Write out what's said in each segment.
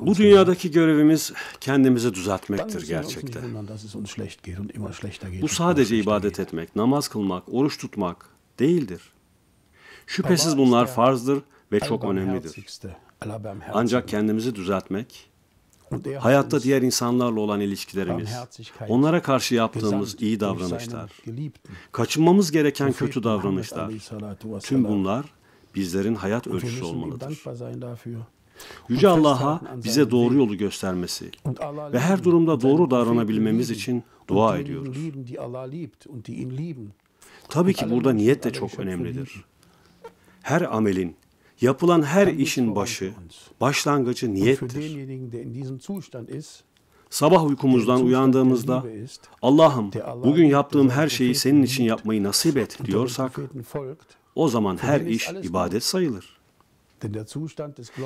Bu dünyadaki görevimiz kendimizi düzeltmektir gerçekte. Bu sadece ibadet etmek, namaz kılmak, oruç tutmak değildir. Şüphesiz bunlar farzdır ve çok önemlidir. Ancak kendimizi düzeltmek, hayatta diğer insanlarla olan ilişkilerimiz, onlara karşı yaptığımız iyi davranışlar, kaçınmamız gereken kötü davranışlar, tüm bunlar bizlerin hayat ölçüsü olmalıdır. Yüce Allah'a bize doğru yolu göstermesi ve her durumda doğru davranabilmemiz için dua ediyoruz. Tabii ki burada niyet de çok önemlidir. Her amelin, yapılan her işin başı, başlangıcı niyettir. Sabah uykumuzdan uyandığımızda Allah'ım bugün yaptığım her şeyi senin için yapmayı nasip et diyorsak o zaman her iş ibadet sayılır.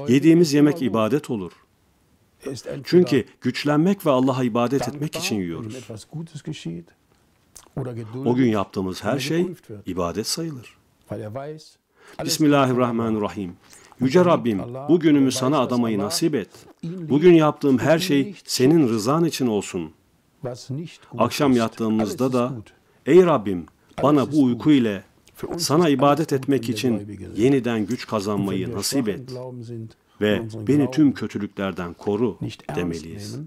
Yediğimiz yemek ibadet olur. Er Çünkü güçlenmek ve Allah'a ibadet etmek için yiyoruz. O gün yaptığımız her şey ibadet sayılır. Er Bismillahirrahmanirrahim. Yüce Rabbim bu günümü sana adamayı nasip et. Bugün yaptığım her şey senin rızan için olsun. Akşam yattığımızda da ey Rabbim bana bu uyku ile sana ibadet etmek için yeniden güç kazanmayı nasip et ve beni tüm kötülüklerden koru demeliyiz.